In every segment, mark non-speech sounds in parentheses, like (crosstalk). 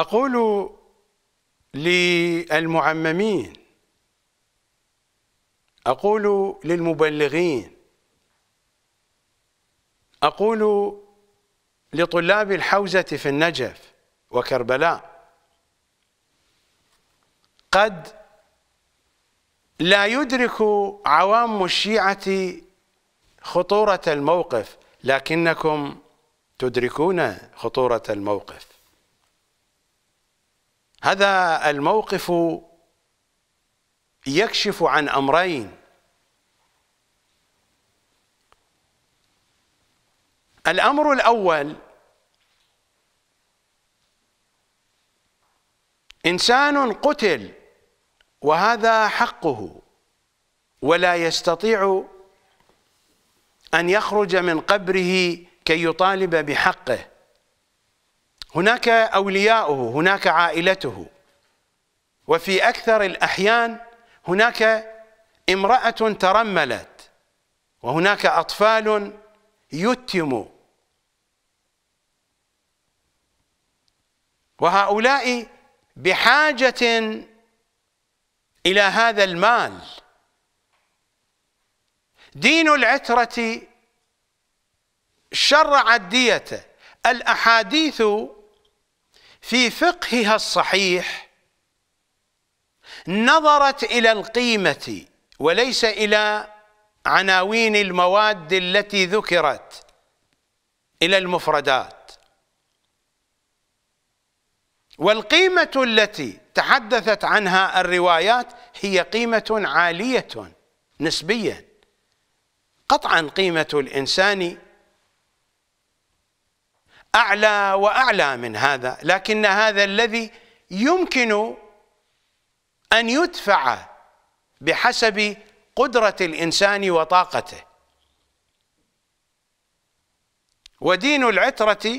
أقول للمعممين أقول للمبلغين أقول لطلاب الحوزة في النجف وكربلاء قد لا يدرك عوام الشيعة خطورة الموقف لكنكم تدركون خطورة الموقف هذا الموقف يكشف عن امرين الامر الاول انسان قتل وهذا حقه ولا يستطيع ان يخرج من قبره كي يطالب بحقه هناك أولياؤه هناك عائلته وفي أكثر الأحيان هناك امرأة ترملت وهناك أطفال يتموا وهؤلاء بحاجة إلى هذا المال دين العترة شرع الدية الأحاديث في فقهها الصحيح نظرت إلى القيمة وليس إلى عناوين المواد التي ذكرت إلى المفردات والقيمة التي تحدثت عنها الروايات هي قيمة عالية نسبيا قطعا قيمة الإنسان أعلى وأعلى من هذا لكن هذا الذي يمكن أن يدفع بحسب قدرة الإنسان وطاقته ودين العترة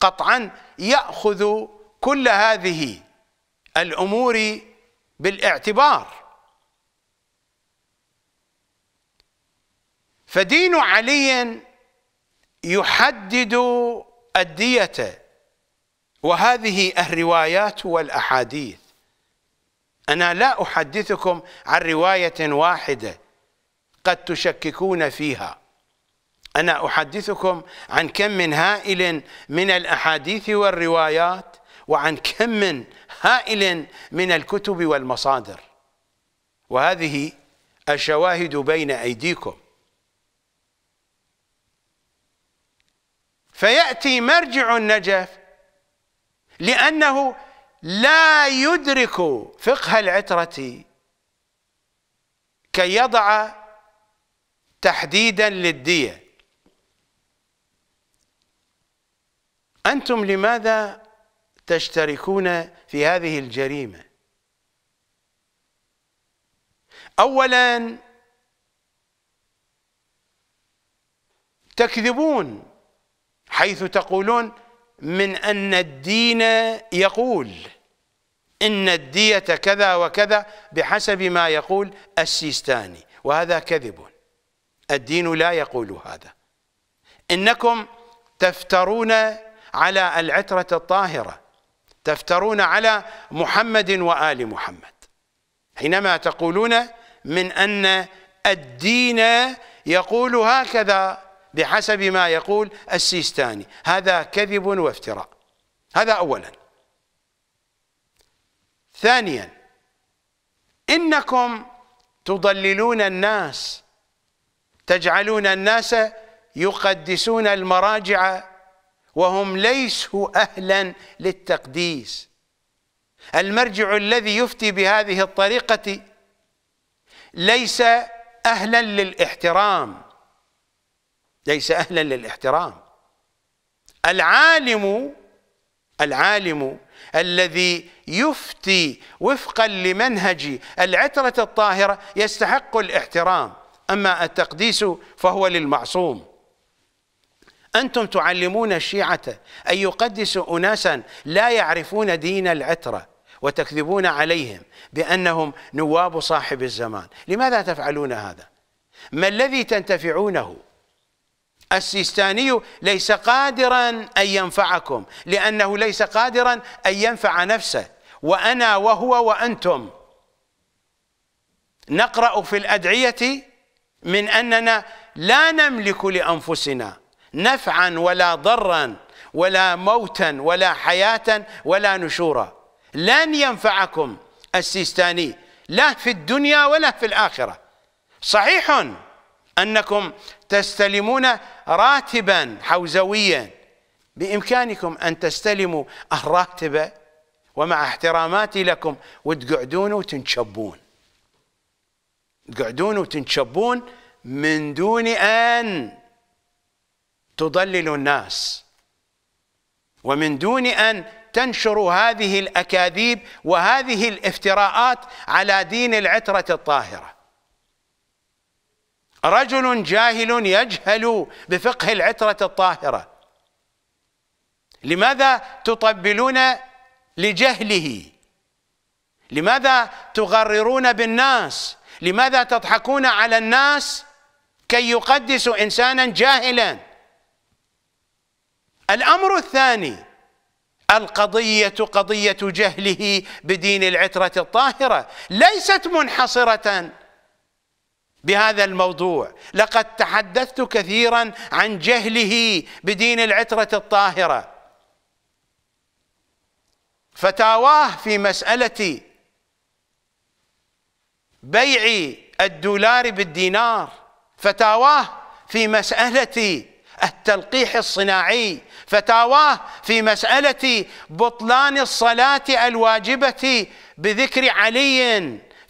قطعا يأخذ كل هذه الأمور بالاعتبار فدين علي يحدد الدية وهذه الروايات والأحاديث أنا لا أحدثكم عن رواية واحدة قد تشككون فيها أنا أحدثكم عن كم من هائل من الأحاديث والروايات وعن كم من هائل من الكتب والمصادر وهذه الشواهد بين أيديكم فيأتي مرجع النجف لأنه لا يدرك فقه العترة كي يضع تحديدا للدية أنتم لماذا تشتركون في هذه الجريمة أولا تكذبون حيث تقولون من أن الدين يقول إن الدية كذا وكذا بحسب ما يقول السيستاني وهذا كذب الدين لا يقول هذا إنكم تفترون على العترة الطاهرة تفترون على محمد وآل محمد حينما تقولون من أن الدين يقول هكذا بحسب ما يقول السيستاني هذا كذب وافتراء هذا أولا ثانيا إنكم تضللون الناس تجعلون الناس يقدسون المراجع وهم ليسوا أهلا للتقديس المرجع الذي يفتي بهذه الطريقة ليس أهلا للاحترام ليس أهلا للاحترام العالم العالم الذي يفتي وفقا لمنهج العترة الطاهرة يستحق الاحترام أما التقديس فهو للمعصوم أنتم تعلمون الشيعة أن يقدسوا أناسا لا يعرفون دين العترة وتكذبون عليهم بأنهم نواب صاحب الزمان لماذا تفعلون هذا؟ ما الذي تنتفعونه؟ السيستاني ليس قادرا أن ينفعكم لأنه ليس قادرا أن ينفع نفسه وأنا وهو وأنتم نقرأ في الأدعية من أننا لا نملك لأنفسنا نفعا ولا ضرا ولا موتا ولا حياة ولا نشورا لن ينفعكم السيستاني لا في الدنيا ولا في الآخرة صحيح أنكم تستلمون راتبا حوزويا بإمكانكم أن تستلموا الراتبة ومع احتراماتي لكم وتقعدون وتنشبون تقعدون وتنشبون من دون أن تضللوا الناس ومن دون أن تنشروا هذه الأكاذيب وهذه الافتراءات على دين العترة الطاهرة رجل جاهل يجهل بفقه العترة الطاهرة لماذا تطبلون لجهله لماذا تغررون بالناس لماذا تضحكون على الناس كي يقدسوا إنسانا جاهلا الأمر الثاني القضية قضية جهله بدين العترة الطاهرة ليست منحصرة بهذا الموضوع لقد تحدثت كثيرا عن جهله بدين العترة الطاهرة فتاواه في مسألة بيع الدولار بالدينار فتاواه في مسألة التلقيح الصناعي فتاواه في مسألة بطلان الصلاة الواجبة بذكر علي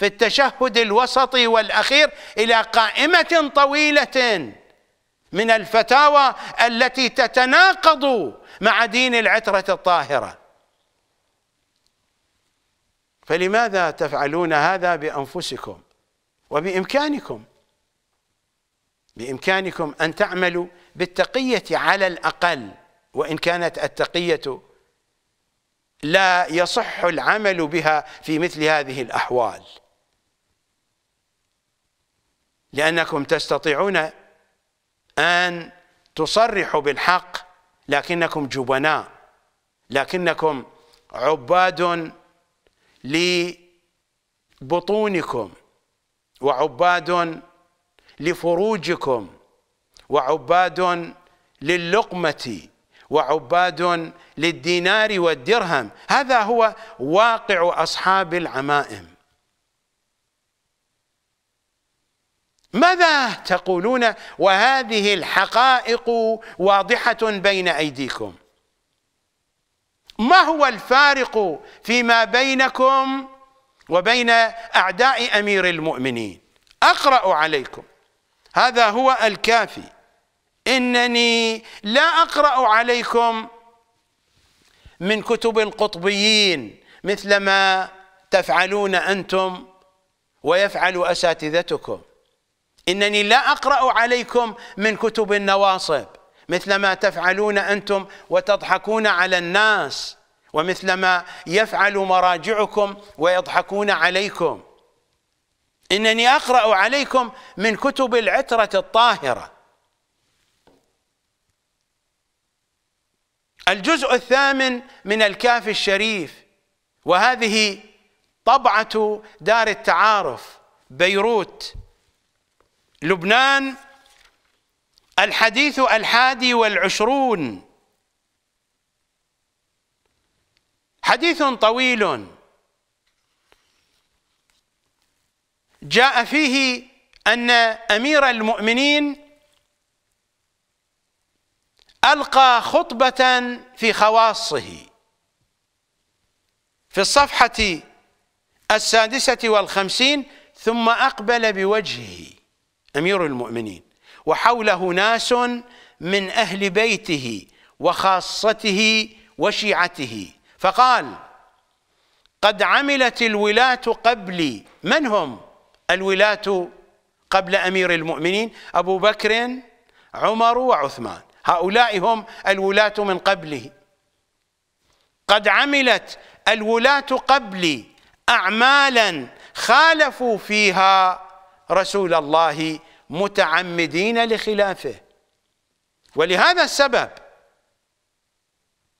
في التشهد الوسطي والأخير إلى قائمة طويلة من الفتاوى التي تتناقض مع دين العترة الطاهرة فلماذا تفعلون هذا بأنفسكم وبإمكانكم بإمكانكم أن تعملوا بالتقية على الأقل وإن كانت التقية لا يصح العمل بها في مثل هذه الأحوال لأنكم تستطيعون أن تصرحوا بالحق لكنكم جبناء لكنكم عباد لبطونكم وعباد لفروجكم وعباد للقمة وعباد للدينار والدرهم هذا هو واقع أصحاب العمائم ماذا تقولون وهذه الحقائق واضحة بين أيديكم ما هو الفارق فيما بينكم وبين أعداء أمير المؤمنين أقرأ عليكم هذا هو الكافي إنني لا أقرأ عليكم من كتب القطبيين مثلما تفعلون أنتم ويفعل أساتذتكم إنني لا أقرأ عليكم من كتب النواصب مثل ما تفعلون أنتم وتضحكون على الناس ومثل ما يفعل مراجعكم ويضحكون عليكم إنني أقرأ عليكم من كتب العترة الطاهرة الجزء الثامن من الكاف الشريف وهذه طبعة دار التعارف بيروت لبنان الحديث الحادي والعشرون حديث طويل جاء فيه أن أمير المؤمنين ألقى خطبة في خواصه في الصفحة السادسة والخمسين ثم أقبل بوجهه أمير المؤمنين وحوله ناس من أهل بيته وخاصته وشيعته فقال قد عملت الولاة قبلي من هم الولاة قبل أمير المؤمنين أبو بكر عمر وعثمان هؤلاء هم الولاة من قبله قد عملت الولاة قبلي أعمالا خالفوا فيها رسول الله متعمدين لخلافه ولهذا السبب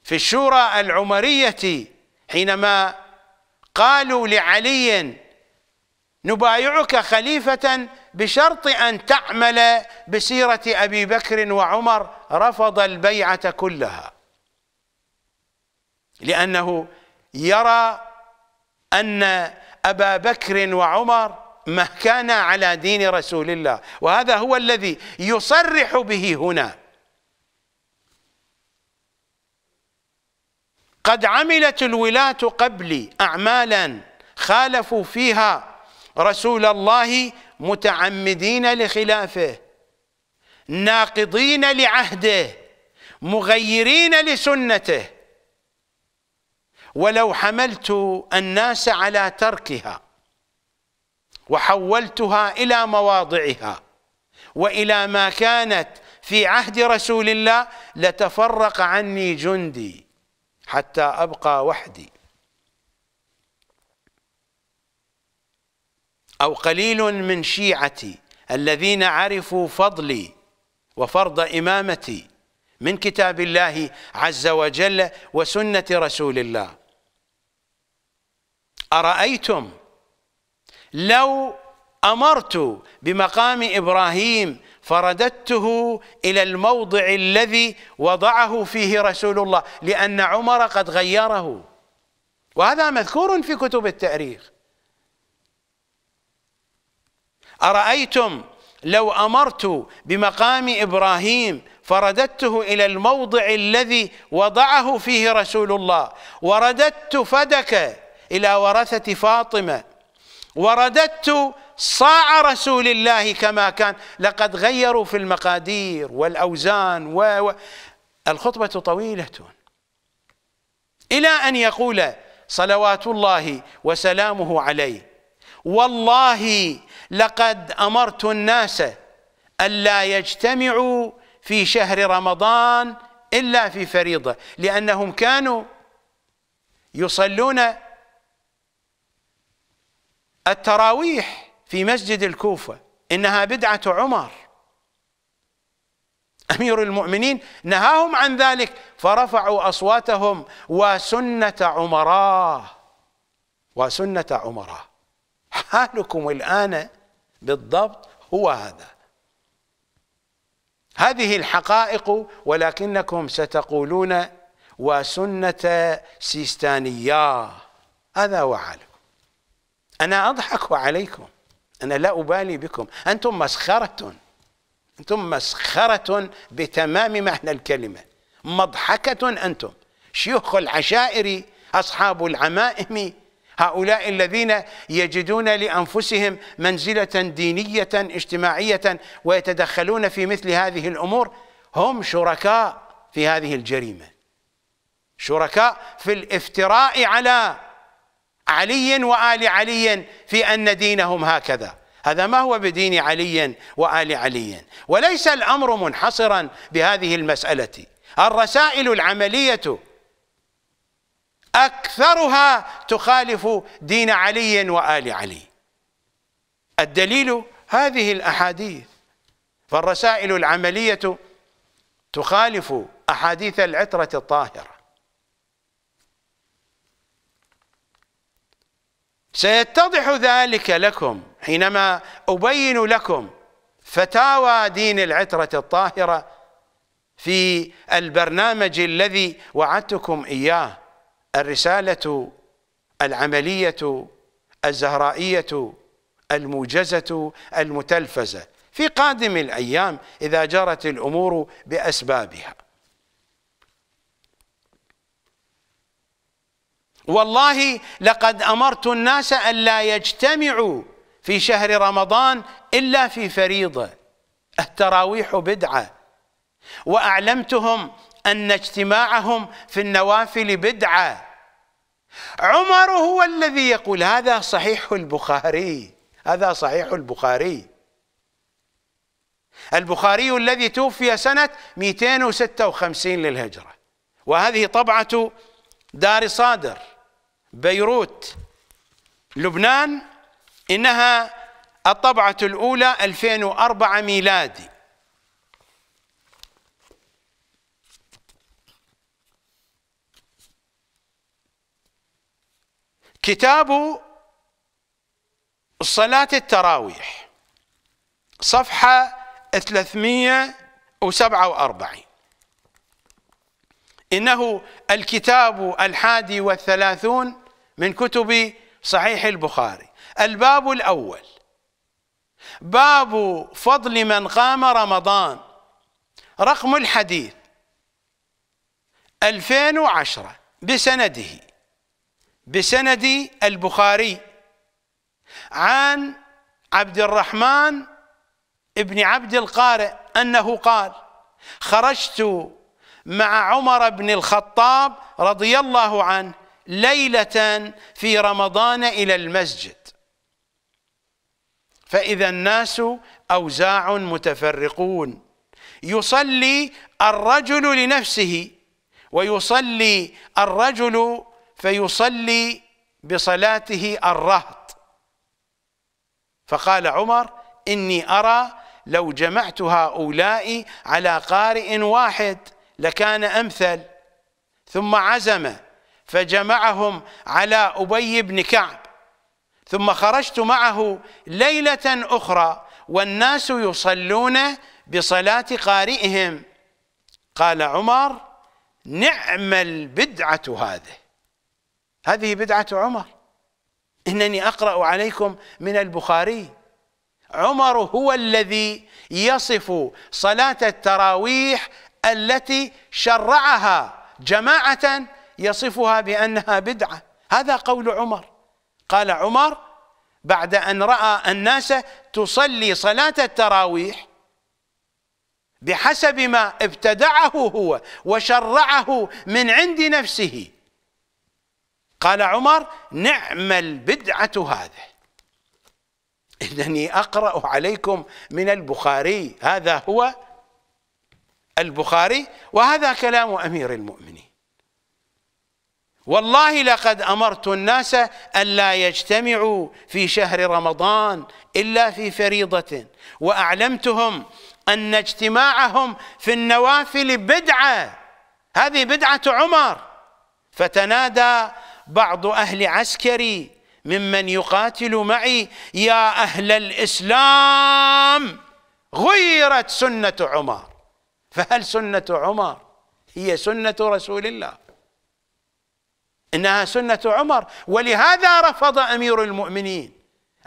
في الشورى العمرية حينما قالوا لعلي نبايعك خليفة بشرط أن تعمل بسيرة أبي بكر وعمر رفض البيعة كلها لأنه يرى أن أبا بكر وعمر ما كان على دين رسول الله وهذا هو الذي يصرح به هنا قد عملت الولاة قبلي أعمالا خالفوا فيها رسول الله متعمدين لخلافه ناقضين لعهده مغيرين لسنته ولو حملت الناس على تركها وحولتها إلى مواضعها وإلى ما كانت في عهد رسول الله لتفرق عني جندي حتى أبقى وحدي أو قليل من شيعتي الذين عرفوا فضلي وفرض إمامتي من كتاب الله عز وجل وسنة رسول الله أرأيتم لو امرت بمقام ابراهيم فرددته الى الموضع الذي وضعه فيه رسول الله لان عمر قد غيره وهذا مذكور في كتب التاريخ ارايتم لو امرت بمقام ابراهيم فرددته الى الموضع الذي وضعه فيه رسول الله ورددت فدك الى ورثه فاطمه ورددت صاع رسول الله كما كان لقد غيروا في المقادير والأوزان و... و... الخطبة طويلة إلى أن يقول صلوات الله وسلامه عليه والله لقد أمرت الناس ألا يجتمعوا في شهر رمضان إلا في فريضة لأنهم كانوا يصلون التراويح في مسجد الكوفة إنها بدعة عمر (laughs) أمير المؤمنين نهاهم عن ذلك فرفعوا أصواتهم وسنة عمراه وسنة عمراه حالكم الآن بالضبط هو هذا هذه الحقائق ولكنكم ستقولون وسنة سيستانية هذا وعلم أنا أضحك عليكم أنا لا أبالي بكم أنتم مسخرة أنتم مسخرة بتمام معنى الكلمة مضحكة أنتم شيوخ العشائر أصحاب العمائم هؤلاء الذين يجدون لأنفسهم منزلة دينية اجتماعية ويتدخلون في مثل هذه الأمور هم شركاء في هذه الجريمة شركاء في الافتراء على علي وآل علي في أن دينهم هكذا هذا ما هو بدين علي وآل علي وليس الأمر منحصرا بهذه المسألة الرسائل العملية أكثرها تخالف دين علي وآل علي الدليل هذه الأحاديث فالرسائل العملية تخالف أحاديث العترة الطاهرة سيتضح ذلك لكم حينما أبين لكم فتاوى دين العترة الطاهرة في البرنامج الذي وعدتكم إياه الرسالة العملية الزهرائية الموجزة المتلفزة في قادم الأيام إذا جرت الأمور بأسبابها والله لقد أمرت الناس أن لا يجتمعوا في شهر رمضان إلا في فريضة التراويح بدعة وأعلمتهم أن اجتماعهم في النوافل بدعة عمر هو الذي يقول هذا صحيح البخاري هذا صحيح البخاري البخاري الذي توفي سنة 256 للهجرة وهذه طبعة دار صادر بيروت لبنان إنها الطبعة الأولى 2004 ميلادي كتاب صلاة التراويح صفحة 347 إنه الكتاب الحادي والثلاثون من كتب صحيح البخاري الباب الأول باب فضل من قام رمضان رقم الحديث 2010 بسنده بسند البخاري عن عبد الرحمن ابن عبد القارئ أنه قال خرجت مع عمر بن الخطاب رضي الله عنه ليلة في رمضان إلى المسجد فإذا الناس أوزاع متفرقون يصلي الرجل لنفسه ويصلي الرجل فيصلي بصلاته الرهط فقال عمر إني أرى لو جمعت هؤلاء على قارئ واحد لكان أمثل ثم عزمه فجمعهم على أبي بن كعب ثم خرجت معه ليلة أخرى والناس يصلون بصلاة قارئهم قال عمر نعم البدعة هذه هذه بدعة عمر إنني أقرأ عليكم من البخاري عمر هو الذي يصف صلاة التراويح التي شرعها جماعة يصفها بأنها بدعة هذا قول عمر قال عمر بعد أن رأى الناس تصلي صلاة التراويح بحسب ما ابتدعه هو وشرعه من عند نفسه قال عمر نعم البدعة هذه إنني أقرأ عليكم من البخاري هذا هو البخاري وهذا كلام أمير المؤمنين والله لقد امرت الناس الا يجتمعوا في شهر رمضان الا في فريضه واعلمتهم ان اجتماعهم في النوافل بدعه هذه بدعه عمر فتنادى بعض اهل عسكري ممن يقاتل معي يا اهل الاسلام غيرت سنه عمر فهل سنه عمر هي سنه رسول الله إنها سنة عمر ولهذا رفض أمير المؤمنين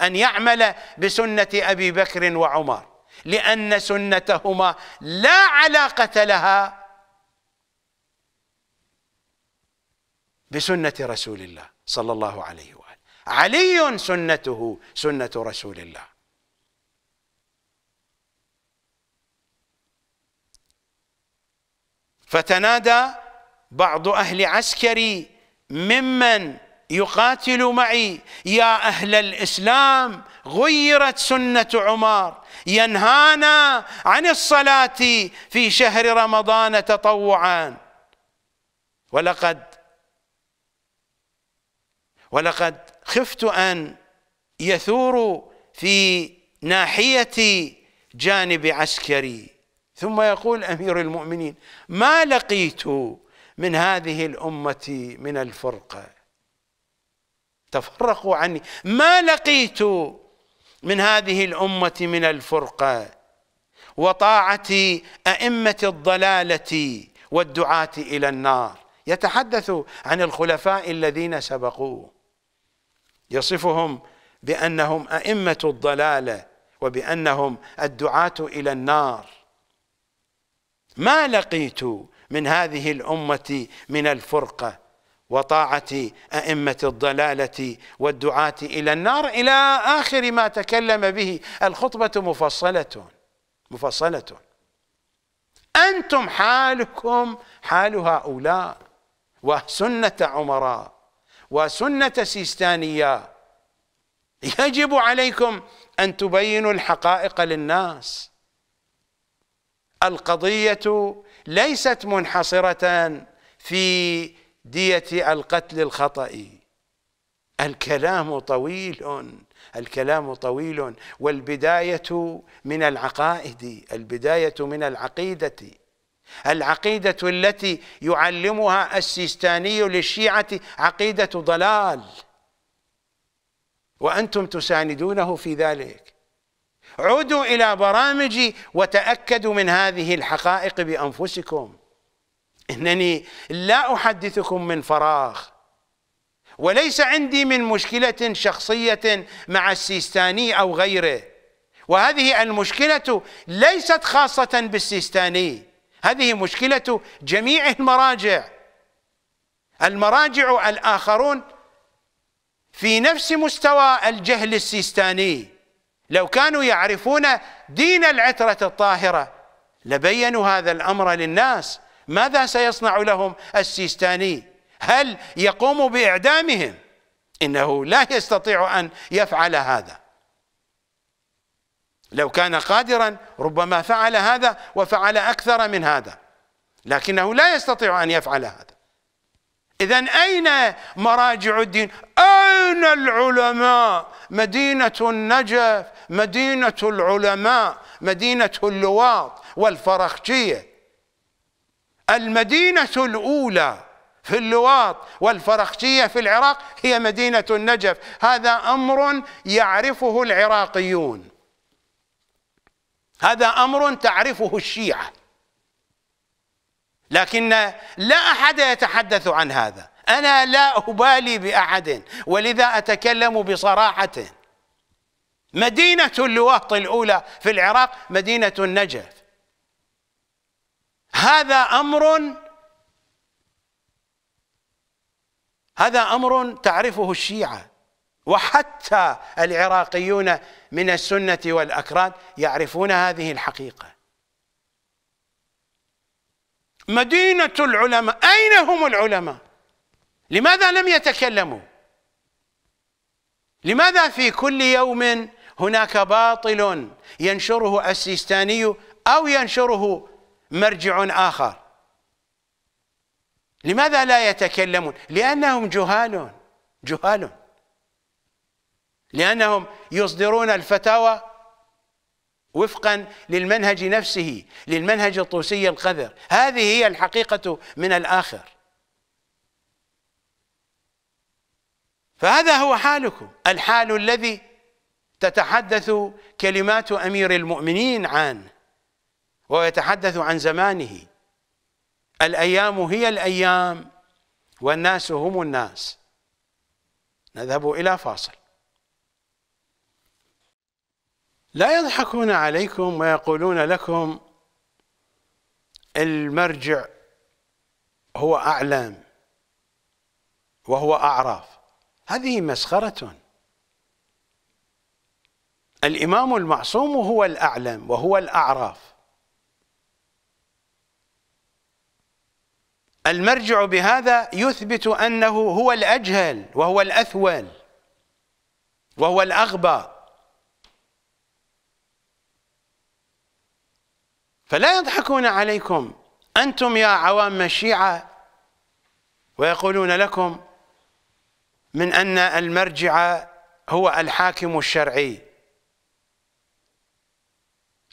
أن يعمل بسنة أبي بكر وعمر لأن سنتهما لا علاقة لها بسنة رسول الله صلى الله عليه وآله علي سنته سنة رسول الله فتنادى بعض أهل عسكري ممن يقاتل معي يا اهل الاسلام غيرت سنه عمر ينهانا عن الصلاه في شهر رمضان تطوعا ولقد ولقد خفت ان يثور في ناحيتي جانب عسكري ثم يقول امير المؤمنين ما لقيت من هذه الأمة من الفرقة تفرقوا عني ما لقيت من هذه الأمة من الفرقة وطاعة أئمة الضلالة والدعاة إلى النار يتحدث عن الخلفاء الذين سبقوه يصفهم بأنهم أئمة الضلالة وبأنهم الدعاة إلى النار ما لقيت من هذه الأمة من الفرقة وطاعة أئمة الضلالة والدعاة إلى النار إلى آخر ما تكلم به الخطبة مفصلة مفصلة أنتم حالكم حال هؤلاء وسنة عمراء وسنة سيستانية يجب عليكم أن تبينوا الحقائق للناس القضية ليست منحصرة في دية القتل الخطأ الكلام طويل الكلام طويل والبداية من العقائد البداية من العقيدة العقيدة التي يعلمها السيستاني للشيعة عقيدة ضلال وأنتم تساندونه في ذلك عودوا إلى برامجي وتأكدوا من هذه الحقائق بأنفسكم إنني لا أحدثكم من فراغ وليس عندي من مشكلة شخصية مع السيستاني أو غيره وهذه المشكلة ليست خاصة بالسيستاني هذه مشكلة جميع المراجع المراجع الآخرون في نفس مستوى الجهل السيستاني لو كانوا يعرفون دين العترة الطاهرة لبينوا هذا الأمر للناس ماذا سيصنع لهم السيستاني هل يقوم بإعدامهم إنه لا يستطيع أن يفعل هذا لو كان قادرا ربما فعل هذا وفعل أكثر من هذا لكنه لا يستطيع أن يفعل هذا إذا أين مراجع الدين أين العلماء مدينة النجف مدينة العلماء مدينة اللواط والفرخجية المدينة الأولى في اللواط والفرخجية في العراق هي مدينة النجف هذا أمر يعرفه العراقيون هذا أمر تعرفه الشيعة لكن لا أحد يتحدث عن هذا أنا لا أبالي بأحد ولذا أتكلم بصراحة مدينة اللواط الأولى في العراق مدينة النجف هذا أمر هذا أمر تعرفه الشيعة وحتى العراقيون من السنة والأكراد يعرفون هذه الحقيقة مدينة العلماء أين هم العلماء؟ لماذا لم يتكلموا لماذا في كل يوم هناك باطل ينشره السيستاني أو ينشره مرجع آخر لماذا لا يتكلمون لأنهم جهال جهال لأنهم يصدرون الفتاوى وفقا للمنهج نفسه للمنهج الطوسي القذر هذه هي الحقيقة من الآخر فهذا هو حالكم الحال الذي تتحدث كلمات أمير المؤمنين عنه ويتحدث عن زمانه الأيام هي الأيام والناس هم الناس نذهب إلى فاصل لا يضحكون عليكم ويقولون لكم المرجع هو أعلم وهو أعرف هذه مسخرة الإمام المعصوم هو الأعلم وهو الأعراف المرجع بهذا يثبت أنه هو الأجهل وهو الأثول وهو الأغبى فلا يضحكون عليكم أنتم يا عوام الشيعة ويقولون لكم من أن المرجع هو الحاكم الشرعي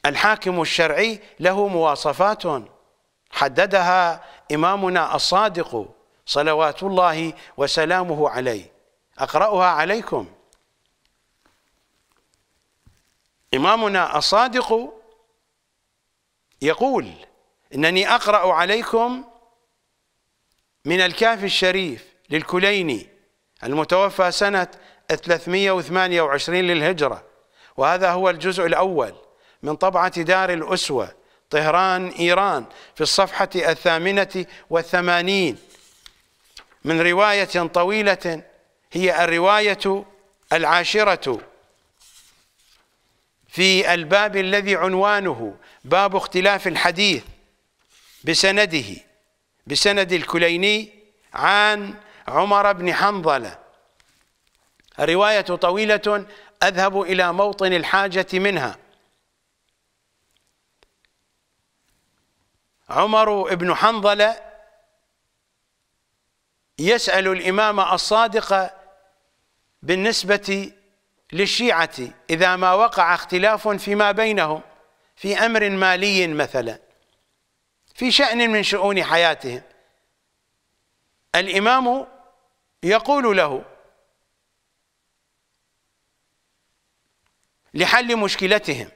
الحاكم الشرعي له مواصفات حددها إمامنا الصادق صلوات الله وسلامه عليه أقرأها عليكم إمامنا الصادق يقول إنني أقرأ عليكم من الكاف الشريف للكليني المتوفى سنة 328 للهجرة وهذا هو الجزء الأول من طبعة دار الأسوة طهران إيران في الصفحة الثامنة والثمانين من رواية طويلة هي الرواية العاشرة في الباب الذي عنوانه باب اختلاف الحديث بسنده بسند الكليني عن عمر بن حنظلة رواية طويلة أذهب إلى موطن الحاجة منها عمر بن حنظلة يسأل الإمام الصادق بالنسبة للشيعة إذا ما وقع اختلاف فيما بينهم في أمر مالي مثلا في شأن من شؤون حياتهم الإمام يقول له لحل مشكلتهم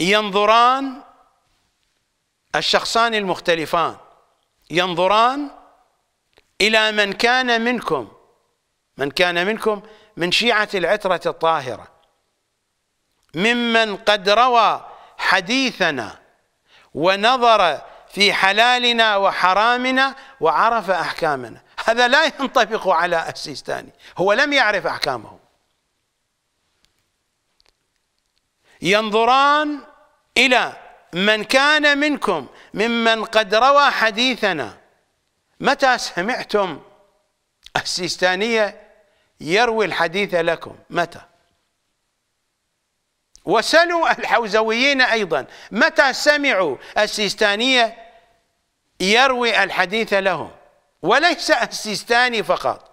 ينظران الشخصان المختلفان ينظران إلى من كان منكم من كان منكم من شيعة العترة الطاهرة ممن قد روى حديثنا ونظر في حلالنا وحرامنا وعرف أحكامنا هذا لا ينطبق على السيستاني هو لم يعرف أحكامه ينظران إلى من كان منكم ممن قد روى حديثنا متى سمعتم السيستانية يروي الحديث لكم متى وسلوا الحوزويين أيضا متى سمعوا السيستانية يروي الحديث لهم وليس السيستاني فقط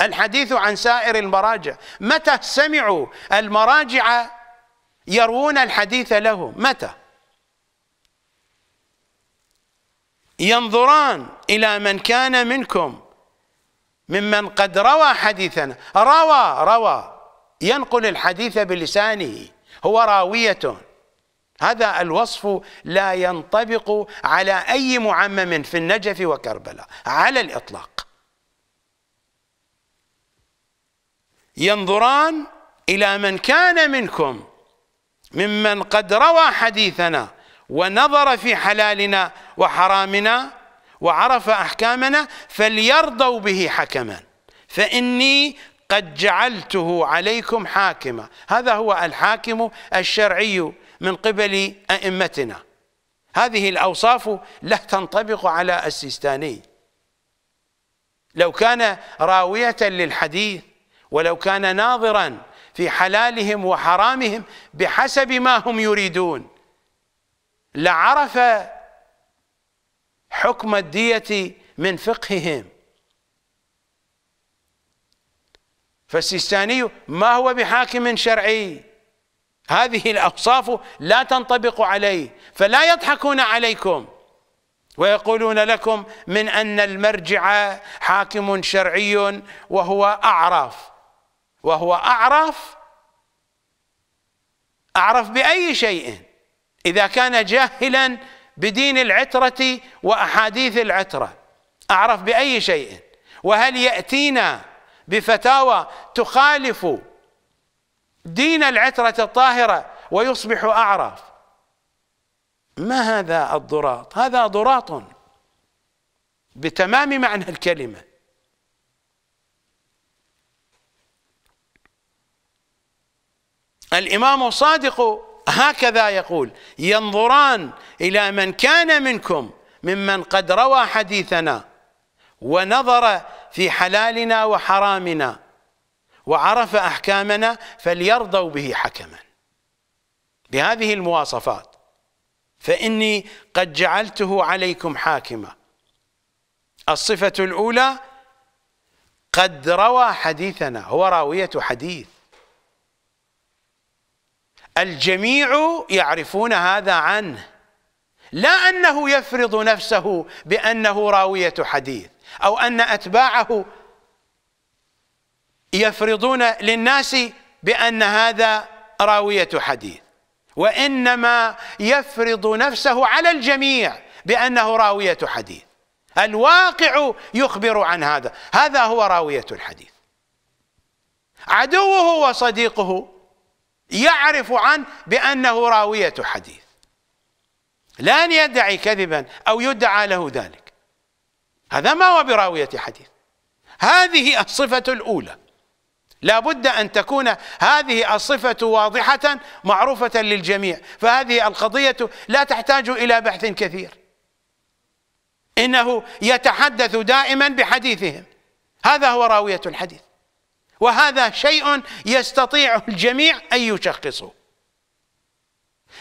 الحديث عن سائر المراجع متى سمعوا المراجع يروون الحديث لهم متى ينظران إلى من كان منكم ممن قد روى حديثنا روى روى ينقل الحديث بلسانه هو راوية هذا الوصف لا ينطبق على أي معمم في النجف وكربلاء على الإطلاق ينظران إلى من كان منكم ممن قد روى حديثنا ونظر في حلالنا وحرامنا وعرف أحكامنا فليرضوا به حكما فإني قد جعلته عليكم حاكما هذا هو الحاكم الشرعي من قبل أئمتنا هذه الأوصاف لا تنطبق على السيستاني لو كان راوية للحديث ولو كان ناظرا في حلالهم وحرامهم بحسب ما هم يريدون لعرف حكم الدية من فقههم فالسيستاني ما هو بحاكم شرعي هذه الأوصاف لا تنطبق عليه فلا يضحكون عليكم ويقولون لكم من أن المرجع حاكم شرعي وهو أعرف وهو أعرف أعرف بأي شيء إذا كان جاهلا بدين العترة وأحاديث العترة أعرف بأي شيء وهل يأتينا بفتاوى تخالف دين العترة الطاهرة ويصبح أعرف ما هذا الضراط هذا ضراط بتمام معنى الكلمة الإمام الصادق هكذا يقول ينظران إلى من كان منكم ممن قد روى حديثنا ونظر في حلالنا وحرامنا وعرف أحكامنا فليرضوا به حكما بهذه المواصفات فإني قد جعلته عليكم حاكما الصفة الأولى قد روى حديثنا هو راوية حديث الجميع يعرفون هذا عنه لا أنه يفرض نفسه بأنه راوية حديث أو أن أتباعه يفرضون للناس بأن هذا راوية حديث وإنما يفرض نفسه على الجميع بأنه راوية حديث الواقع يخبر عن هذا هذا هو راوية الحديث عدوه وصديقه يعرف عنه بأنه راوية حديث لا أن يدعي كذبا أو يدعى له ذلك هذا ما هو براوية حديث هذه الصفة الأولى لا بد أن تكون هذه الصفة واضحة معروفة للجميع فهذه القضية لا تحتاج إلى بحث كثير إنه يتحدث دائما بحديثهم هذا هو راوية الحديث وهذا شيء يستطيع الجميع أن يشخصه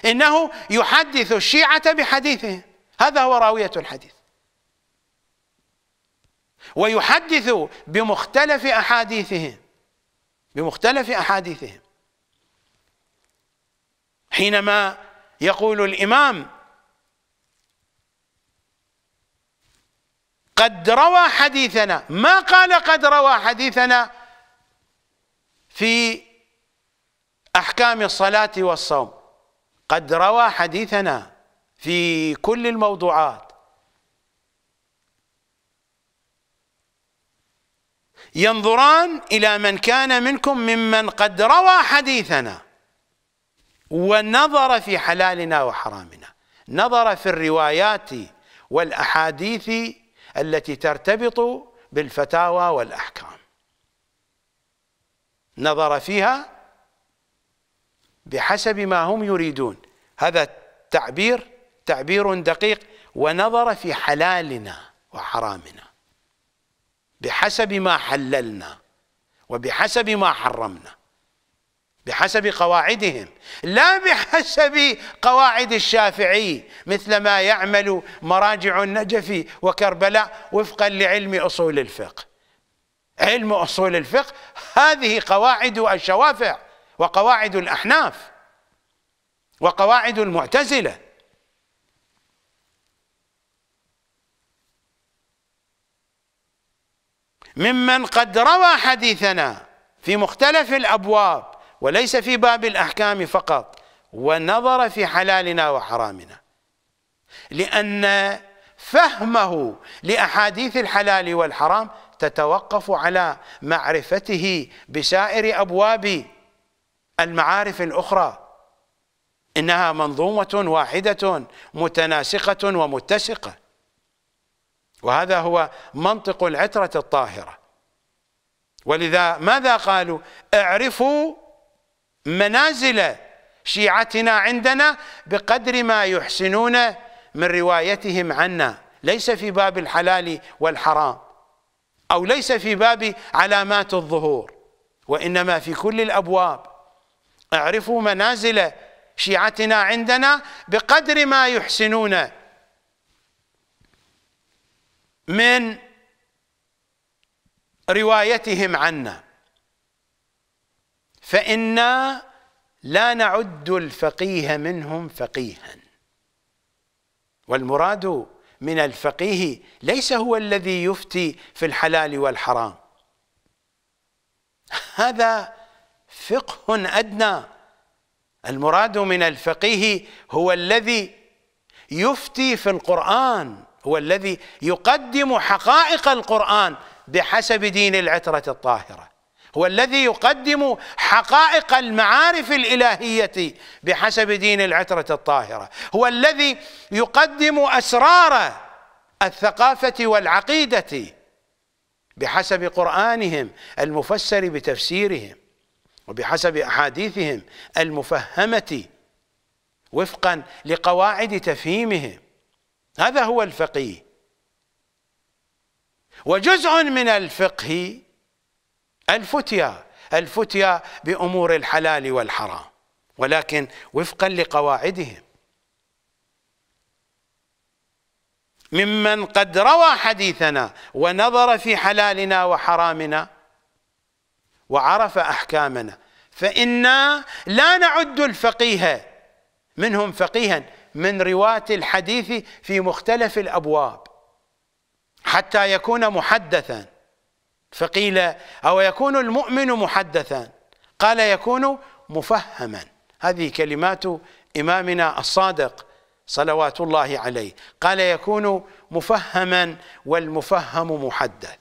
إنه يحدث الشيعة بحديثهم هذا هو راوية الحديث ويحدث بمختلف أحاديثهم بمختلف أحاديثهم حينما يقول الإمام قد روى حديثنا ما قال قد روى حديثنا في أحكام الصلاة والصوم قد روى حديثنا في كل الموضوعات ينظران إلى من كان منكم ممن قد روى حديثنا ونظر في حلالنا وحرامنا نظر في الروايات والأحاديث التي ترتبط بالفتاوى والأحكام نظر فيها بحسب ما هم يريدون هذا تعبير تعبير دقيق ونظر في حلالنا وحرامنا بحسب ما حللنا وبحسب ما حرمنا بحسب قواعدهم لا بحسب قواعد الشافعي مثل ما يعمل مراجع النجف وكربلاء وفقا لعلم أصول الفقه علم أصول الفقه هذه قواعد الشوافع وقواعد الأحناف وقواعد المعتزله ممن قد روى حديثنا في مختلف الأبواب وليس في باب الأحكام فقط ونظر في حلالنا وحرامنا لأن فهمه لأحاديث الحلال والحرام تتوقف على معرفته بسائر أبواب المعارف الأخرى إنها منظومة واحدة متناسقة ومتسقة وهذا هو منطق العترة الطاهرة ولذا ماذا قالوا اعرفوا منازل شيعتنا عندنا بقدر ما يحسنون من روايتهم عنا ليس في باب الحلال والحرام أو ليس في باب علامات الظهور وإنما في كل الأبواب اعرفوا منازل شيعتنا عندنا بقدر ما يحسنون من روايتهم عنا فإنا لا نعد الفقيه منهم فقيها والمراد من الفقيه ليس هو الذي يفتي في الحلال والحرام هذا فقه أدنى المراد من الفقيه هو الذي يفتي في القرآن هو الذي يقدم حقائق القرآن بحسب دين العترة الطاهرة هو الذي يقدم حقائق المعارف الإلهية بحسب دين العترة الطاهرة هو الذي يقدم أسرار الثقافة والعقيدة بحسب قرآنهم المفسر بتفسيرهم وبحسب أحاديثهم المفهمة وفقا لقواعد تفهيمهم هذا هو الفقيه وجزء من الفقه الفتيا الفتيا بأمور الحلال والحرام ولكن وفقا لقواعدهم ممن قد روى حديثنا ونظر في حلالنا وحرامنا وعرف أحكامنا فإنا لا نعد الفقيه منهم فقيها من رواة الحديث في مختلف الأبواب حتى يكون محدثا فقيل أو يكون المؤمن محدثا قال يكون مفهما هذه كلمات إمامنا الصادق صلوات الله عليه قال يكون مفهما والمفهم محدث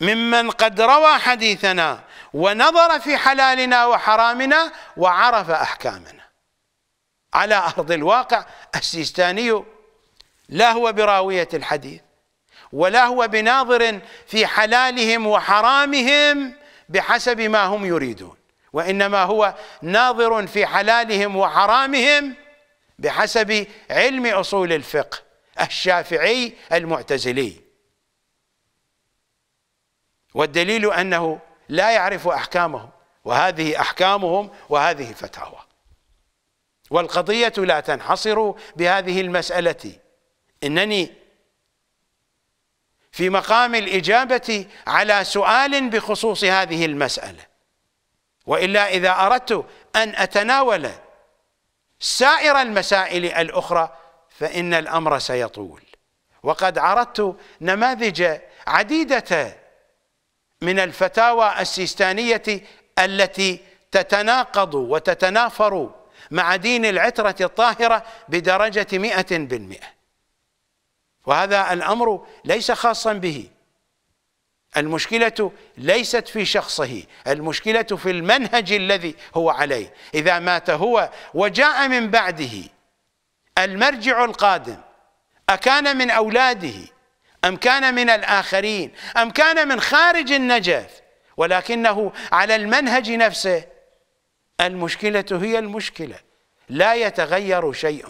ممن قد روى حديثنا ونظر في حلالنا وحرامنا وعرف أحكامنا على أرض الواقع السيستاني لا هو براوية الحديث ولا هو بناظر في حلالهم وحرامهم بحسب ما هم يريدون وإنما هو ناظر في حلالهم وحرامهم بحسب علم أصول الفقه الشافعي المعتزلي والدليل أنه لا يعرف أحكامهم وهذه أحكامهم وهذه فتاوى والقضية لا تنحصر بهذه المسألة إنني في مقام الإجابة على سؤال بخصوص هذه المسألة وإلا إذا أردت أن أتناول سائر المسائل الأخرى فإن الأمر سيطول وقد عرضت نماذج عديدة من الفتاوى السيستانية التي تتناقض وتتنافر مع دين العترة الطاهرة بدرجة مئة بالمئة وهذا الأمر ليس خاصا به المشكلة ليست في شخصه المشكلة في المنهج الذي هو عليه إذا مات هو وجاء من بعده المرجع القادم أكان من أولاده أم كان من الآخرين أم كان من خارج النجف ولكنه على المنهج نفسه المشكلة هي المشكلة لا يتغير شيء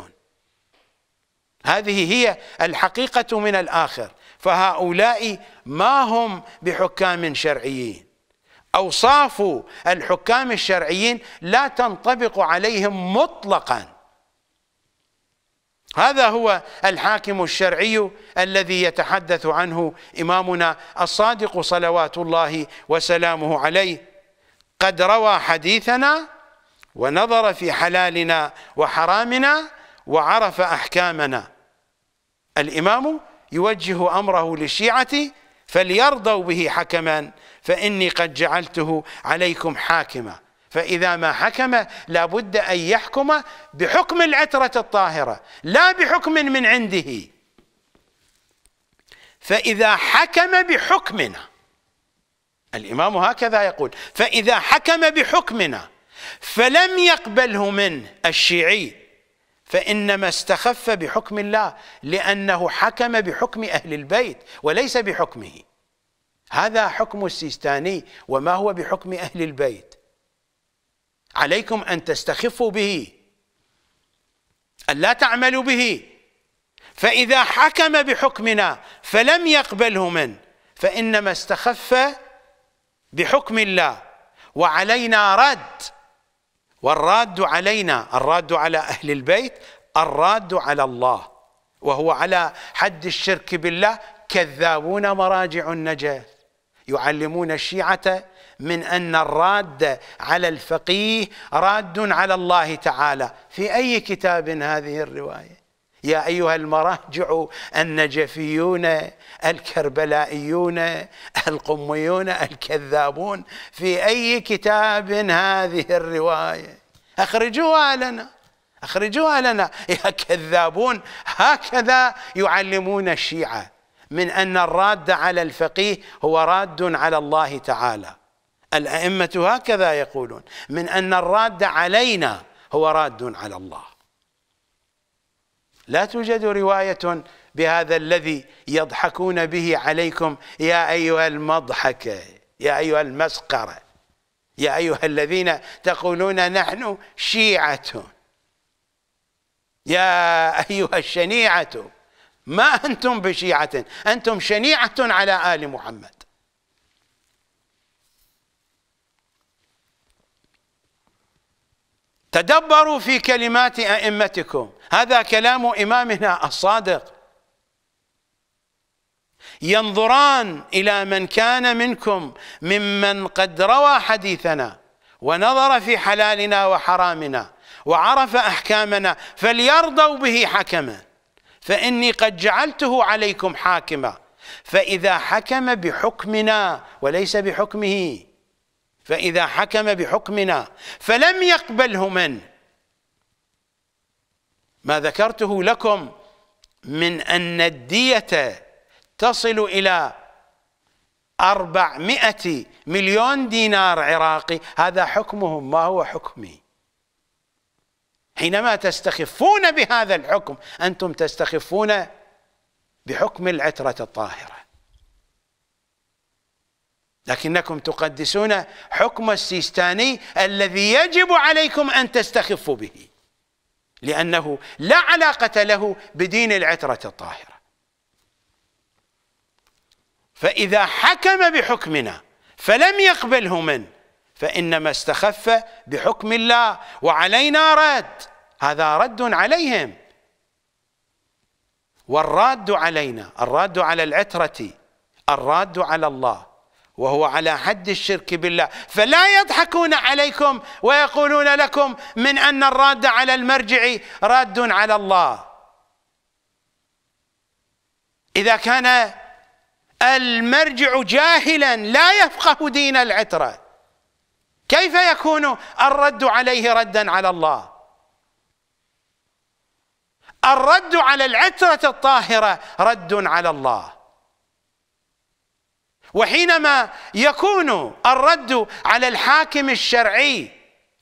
هذه هي الحقيقة من الآخر فهؤلاء ما هم بحكام شرعيين أوصاف الحكام الشرعيين لا تنطبق عليهم مطلقاً هذا هو الحاكم الشرعي الذي يتحدث عنه إمامنا الصادق صلوات الله وسلامه عليه قد روى حديثنا ونظر في حلالنا وحرامنا وعرف أحكامنا الإمام يوجه أمره للشيعة فليرضوا به حكما فإني قد جعلته عليكم حاكما فإذا ما حكم لابد أن يحكم بحكم العترة الطاهرة لا بحكم من عنده فإذا حكم بحكمنا الإمام هكذا يقول فإذا حكم بحكمنا فلم يقبله من الشيعي فإنما استخف بحكم الله لأنه حكم بحكم أهل البيت وليس بحكمه هذا حكم السيستاني وما هو بحكم أهل البيت عليكم أن تستخفوا به أن لا تعملوا به فإذا حكم بحكمنا فلم يقبله من فإنما استخف بحكم الله وعلينا رد والراد علينا الراد على أهل البيت الراد على الله وهو على حد الشرك بالله كذابون مراجع النجاة يعلمون الشيعة من أن الراد على الفقيه راد على الله تعالى في أي كتاب هذه الرواية يا أيها المراجع النجفيون الكربلائيون القميون الكذابون في أي كتاب هذه الرواية أخرجوها لنا أخرجوها لنا يا كذابون هكذا يعلمون الشيعة من أن الراد على الفقيه هو راد على الله تعالى الأئمة هكذا يقولون من أن الراد علينا هو راد على الله لا توجد رواية بهذا الذي يضحكون به عليكم يا أيها المضحكة يا أيها المسقرة يا أيها الذين تقولون نحن شيعة يا أيها الشنيعة ما أنتم بشيعة أنتم شنيعة على آل محمد تدبروا في كلمات أئمتكم هذا كلام إمامنا الصادق ينظران إلى من كان منكم ممن قد روى حديثنا ونظر في حلالنا وحرامنا وعرف أحكامنا فليرضوا به حكما فإني قد جعلته عليكم حاكما فإذا حكم بحكمنا وليس بحكمه فإذا حكم بحكمنا فلم يقبله من ما ذكرته لكم من أن الدية تصل إلى أربعمائة مليون دينار عراقي هذا حكمهم ما هو حكمي حينما تستخفون بهذا الحكم أنتم تستخفون بحكم العترة الطاهرة لكنكم تقدسون حكم السيستاني الذي يجب عليكم أن تستخفوا به لأنه لا علاقة له بدين العترة الطاهرة فإذا حكم بحكمنا فلم يقبله من فإنما استخف بحكم الله وعلينا رد هذا رد عليهم والراد علينا الراد على العترة الراد على الله وهو على حد الشرك بالله فلا يضحكون عليكم ويقولون لكم من أن الراد على المرجع راد على الله إذا كان المرجع جاهلا لا يفقه دين العترة كيف يكون الرد عليه ردا على الله الرد على العترة الطاهرة رد على الله وحينما يكون الرد على الحاكم الشرعي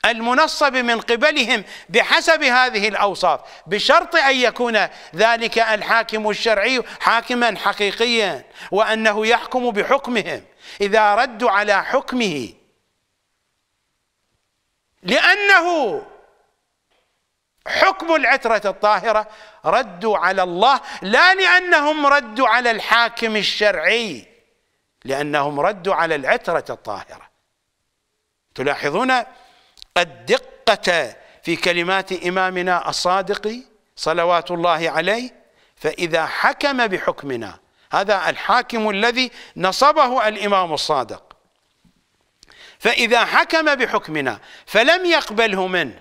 المنصب من قبلهم بحسب هذه الاوصاف بشرط ان يكون ذلك الحاكم الشرعي حاكما حقيقيا وانه يحكم بحكمهم اذا ردوا على حكمه لانه حكم العترة الطاهرة ردوا على الله لا لأنهم ردوا على الحاكم الشرعي لأنهم ردوا على العترة الطاهرة تلاحظون الدقة في كلمات إمامنا الصادق صلوات الله عليه فإذا حكم بحكمنا هذا الحاكم الذي نصبه الإمام الصادق فإذا حكم بحكمنا فلم يقبله من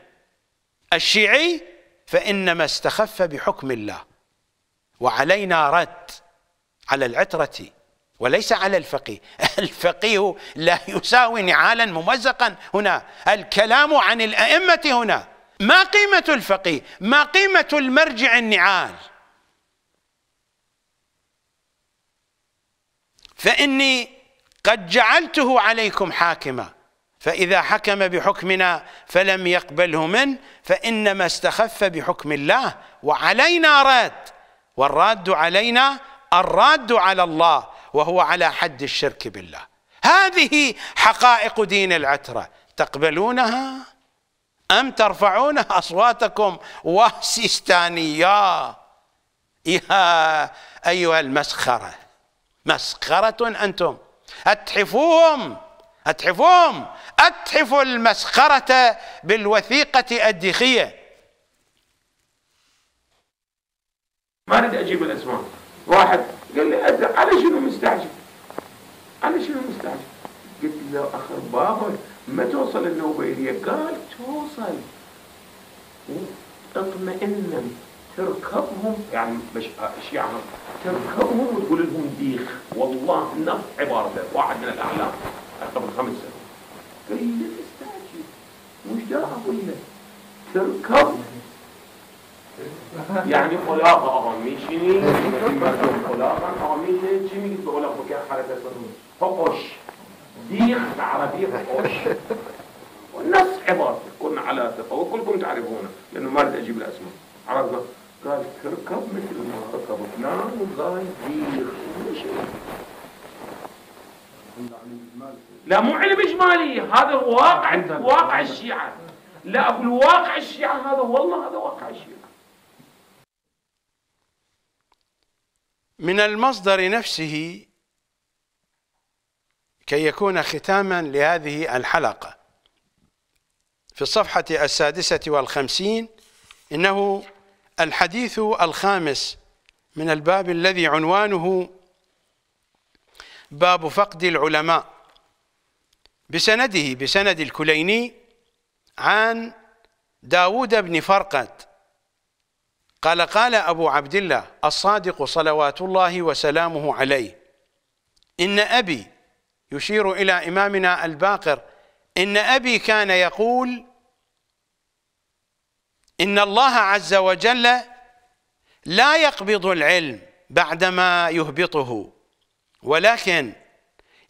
الشيعي فإنما استخف بحكم الله وعلينا رد على العترة وليس على الفقيه (laughs) الفقيه لا يساوي نعالا ممزقا هنا الكلام عن الأئمة هنا ما قيمة الفقيه ما قيمة المرجع النعال فإني قد جعلته عليكم حاكما فإذا حكم بحكمنا فلم يقبله منه فإنما استخف بحكم الله وعلينا رد والراد علينا الراد على الله وهو على حد الشرك بالله هذه حقائق دين العترة تقبلونها أم ترفعون أصواتكم وسيستانية يا أيها المسخرة مسخرة أنتم أتحفوهم أتحفوهم أتحفوا المسخرة بالوثيقة الدخية ما أريد أجيب الأسماء واحد قال لي أزرق على شنو مستعجل على شنو مستعجل قلت له أخر بابا ما توصل النوبة إلي قال توصل اطمئنا تركبهم يعني مش يعني تركبهم وتقول لهم ديخ والله نفس عبارته واحد من الاعلام قبل خمس سنوات قال لي مستعجل وش دا اقول له تركبهم یعنی خلاق آقا میشینی مردم مردم خلاقا آقا میشه چی میگید به خلاق بکن حرکت کنید عربی ديخ و نس والناس عبارة علا على ثقة وكلكم تعرفونه لأنه ما أريد أجيب الاسمه عرفنا قال تركب مثل ما ركب فلان وقال ديخ لا مو علم إجمالي هذا واقع واقع الشيعة لا أقول واقع الشيعة هذا والله هذا واقع من المصدر نفسه كي يكون ختاما لهذه الحلقة في الصفحة السادسة والخمسين إنه الحديث الخامس من الباب الذي عنوانه باب فقد العلماء بسنده بسند الكليني عن داود بن فرقد قال قال أبو عبد الله الصادق صلوات الله وسلامه عليه إن أبي يشير إلى إمامنا الباقر إن أبي كان يقول إن الله عز وجل لا يقبض العلم بعدما يهبطه ولكن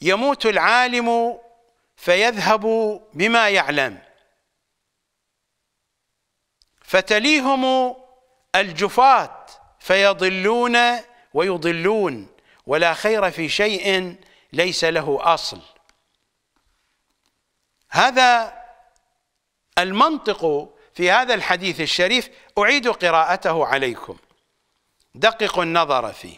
يموت العالم فيذهب بما يعلم فتليهم الجفاة فيضلون ويضلون ولا خير في شيء ليس له أصل هذا المنطق في هذا الحديث الشريف أعيد قراءته عليكم دققوا النظر فيه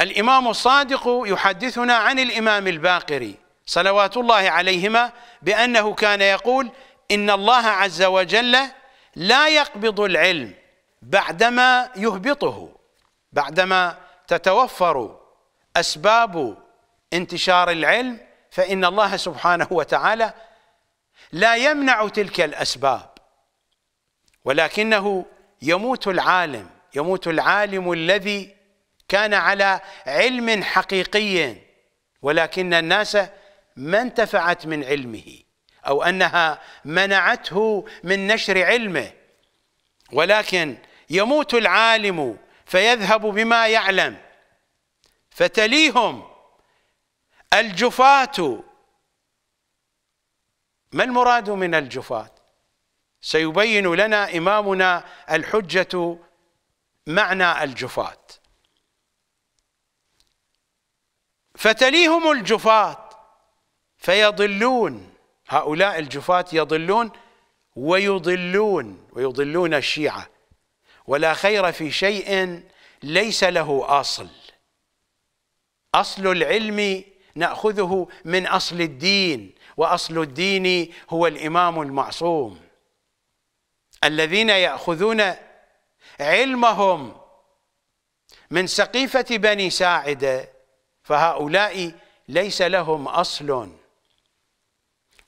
الإمام الصادق يحدثنا عن الإمام الباقري صلوات الله عليهما بأنه كان يقول إن الله عز وجل لا يقبض العلم بعدما يهبطه بعدما تتوفر أسباب انتشار العلم فإن الله سبحانه وتعالى لا يمنع تلك الأسباب ولكنه يموت العالم يموت العالم الذي كان على علم حقيقي ولكن الناس ما انتفعت من علمه او انها منعته من نشر علمه ولكن يموت العالم فيذهب بما يعلم فتليهم الجفاة ما المراد من الجفاة سيبين لنا إمامنا الحجة معنى الجفاة فتليهم الجفاة فيضلون هؤلاء الجفاة يضلون ويضلون ويضلون الشيعة ولا خير في شيء ليس له أصل أصل العلم نأخذه من أصل الدين وأصل الدين هو الإمام المعصوم الذين يأخذون علمهم من سقيفة بني ساعدة فهؤلاء ليس لهم أصل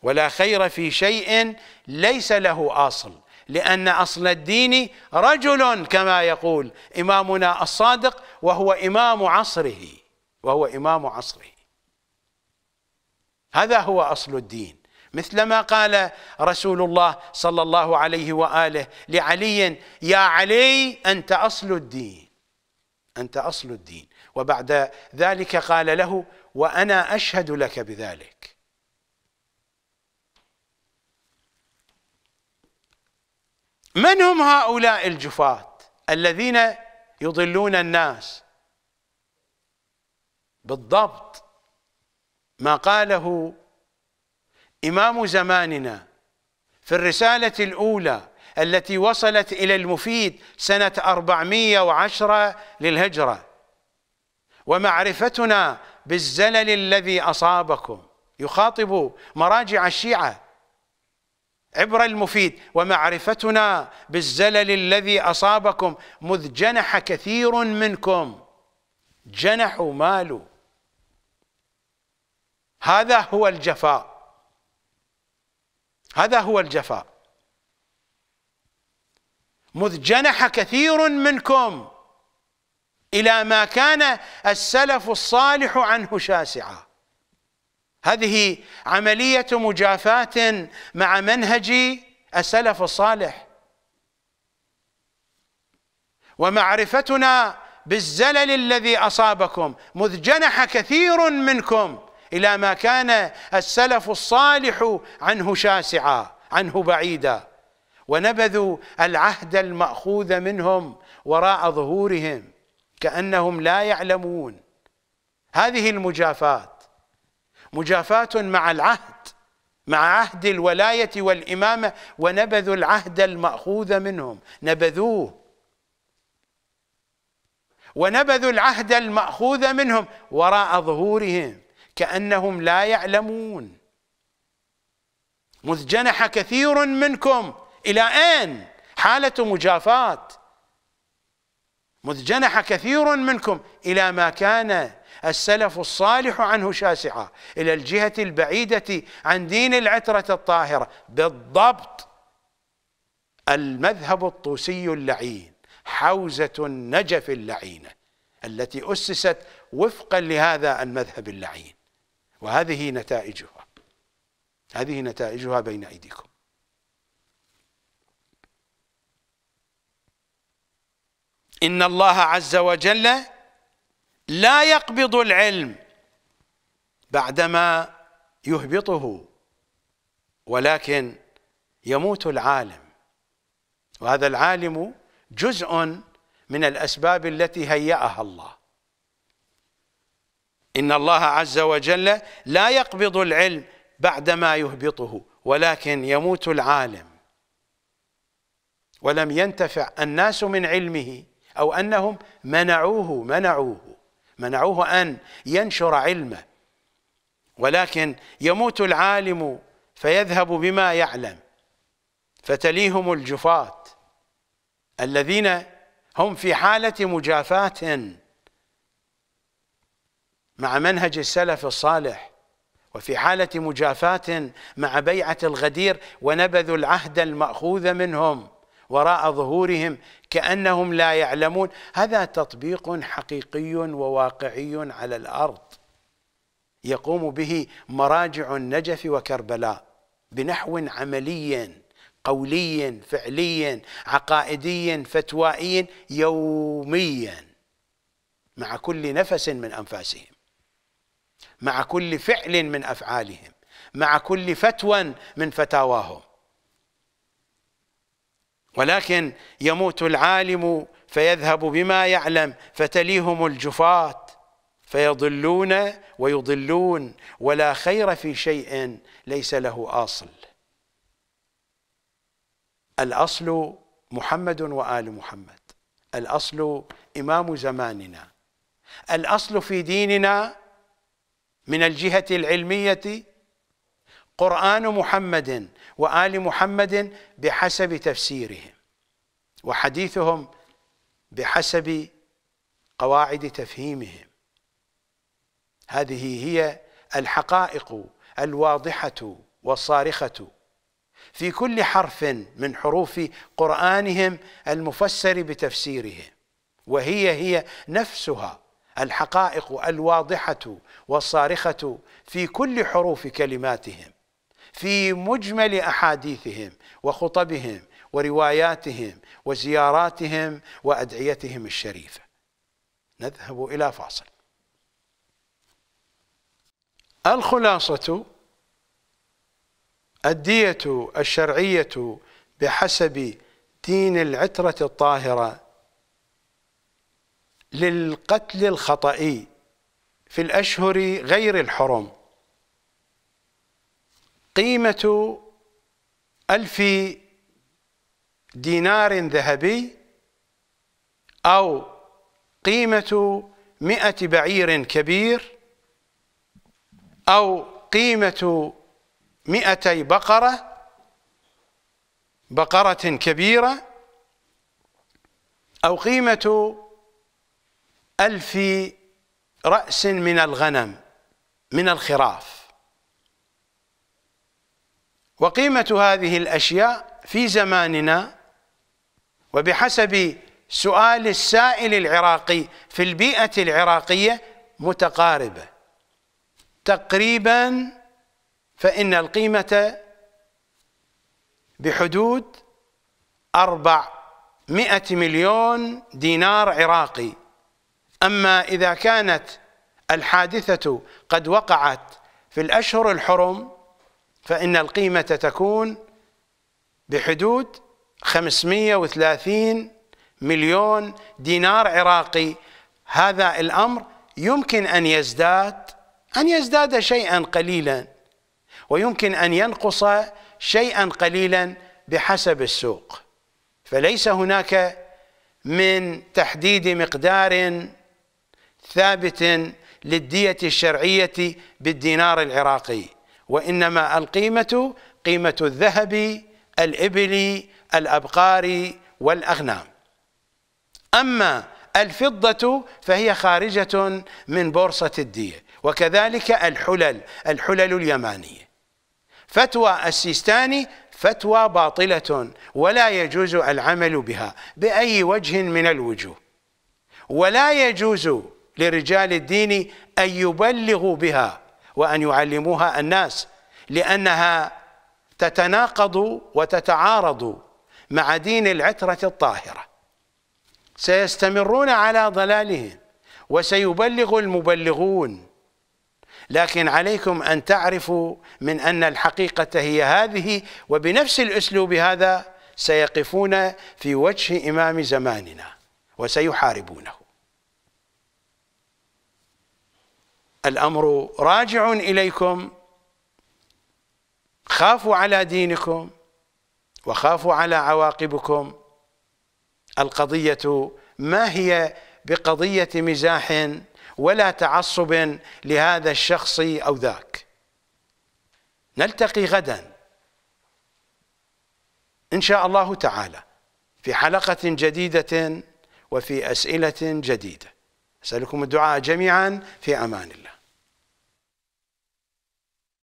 ولا خير في شيء ليس له اصل لان اصل الدين رجل كما يقول امامنا الصادق وهو امام عصره وهو امام عصره هذا هو اصل الدين مثل ما قال رسول الله صلى الله عليه واله لعلي يا علي انت اصل الدين انت اصل الدين وبعد ذلك قال له وانا اشهد لك بذلك من هم هؤلاء الجفاة الذين يضلون الناس بالضبط ما قاله إمام زماننا في الرسالة الأولى التي وصلت إلى المفيد سنة 410 للهجرة ومعرفتنا بالزلل الذي أصابكم يخاطب مراجع الشيعة عبر المفيد ومعرفتنا بالزلل الذي أصابكم مذ جنح كثير منكم جنحوا مالوا هذا هو الجفاء هذا هو الجفاء مذ جنح كثير منكم إلى ما كان السلف الصالح عنه شاسعاً هذه عملية مجافاة مع منهج السلف الصالح ومعرفتنا بالزلل الذي أصابكم مذ جنح كثير منكم إلى ما كان السلف الصالح عنه شاسعا عنه بعيدا ونبذوا العهد المأخوذ منهم وراء ظهورهم كأنهم لا يعلمون هذه المجافات مجافاة مع العهد مع عهد الولاية والإمامة ونبذوا العهد المأخوذ منهم نبذوه ونبذوا العهد المأخوذ منهم وراء ظهورهم كأنهم لا يعلمون مذ جنح كثير منكم إلى أين حالة مجافات مذ جنح كثير منكم إلى ما كان السلف الصالح عنه شاسعة إلى الجهة البعيدة عن دين العترة الطاهرة بالضبط المذهب الطوسي اللعين حوزة النجف اللعينة التي أسست وفقا لهذا المذهب اللعين وهذه نتائجها هذه نتائجها بين أيديكم إن الله عز وجل لا يقبض العلم بعدما يهبطه ولكن يموت العالم وهذا العالم جزء من الأسباب التي هيأها الله إن الله عز وجل لا يقبض العلم بعدما يهبطه ولكن يموت العالم ولم ينتفع الناس من علمه أو أنهم منعوه منعوه منعوه أن ينشر علمه ولكن يموت العالم فيذهب بما يعلم فتليهم الجفاة الذين هم في حالة مجافاة مع منهج السلف الصالح وفي حالة مجافاة مع بيعة الغدير ونبذوا العهد المأخوذ منهم وراء ظهورهم كأنهم لا يعلمون هذا تطبيق حقيقي وواقعي على الأرض يقوم به مراجع النجف وكربلاء بنحو عملي قولي فعلي عقائدي فتوائي يوميا مع كل نفس من أنفاسهم مع كل فعل من أفعالهم مع كل فتوى من فتاواهم ولكن يموت العالم فيذهب بما يعلم فتليهم الجفاة فيضلون ويضلون ولا خير في شيء ليس له اصل الاصل محمد وال محمد الاصل امام زماننا الاصل في ديننا من الجهه العلميه قران محمد وآل محمد بحسب تفسيرهم وحديثهم بحسب قواعد تفهيمهم هذه هي الحقائق الواضحة والصارخة في كل حرف من حروف قرآنهم المفسر بتفسيرهم وهي هي نفسها الحقائق الواضحة والصارخة في كل حروف كلماتهم في مجمل احاديثهم وخطبهم ورواياتهم وزياراتهم وادعيتهم الشريفه. نذهب الى فاصل. الخلاصه الدية الشرعية بحسب دين العترة الطاهرة للقتل الخطئي في الأشهر غير الحرم قيمة ألف دينار ذهبي أو قيمة مئة بعير كبير أو قيمة مئتي بقرة بقرة كبيرة أو قيمة ألف رأس من الغنم من الخراف وقيمة هذه الأشياء في زماننا وبحسب سؤال السائل العراقي في البيئة العراقية متقاربة تقريبا فإن القيمة بحدود مئة مليون دينار عراقي أما إذا كانت الحادثة قد وقعت في الأشهر الحرم فإن القيمة تكون بحدود 530 مليون دينار عراقي هذا الأمر يمكن أن يزداد أن يزداد شيئا قليلا ويمكن أن ينقص شيئا قليلا بحسب السوق فليس هناك من تحديد مقدار ثابت للدية الشرعية بالدينار العراقي وإنما القيمة قيمة الذهب الإبل الأبقار والأغنام أما الفضة فهي خارجة من بورصة الدية وكذلك الحلل الحلل اليمانية فتوى السيستاني فتوى باطلة ولا يجوز العمل بها بأي وجه من الوجوه ولا يجوز لرجال الدين أن يبلغوا بها وأن يعلموها الناس لأنها تتناقض وتتعارض مع دين العترة الطاهرة سيستمرون على ضلالهم وسيبلغ المبلغون لكن عليكم أن تعرفوا من أن الحقيقة هي هذه وبنفس الأسلوب هذا سيقفون في وجه إمام زماننا وسيحاربونه الامر راجع اليكم خافوا على دينكم وخافوا على عواقبكم القضيه ما هي بقضيه مزاح ولا تعصب لهذا الشخص او ذاك نلتقي غدا ان شاء الله تعالى في حلقه جديده وفي اسئله جديده اسالكم الدعاء جميعا في امان الله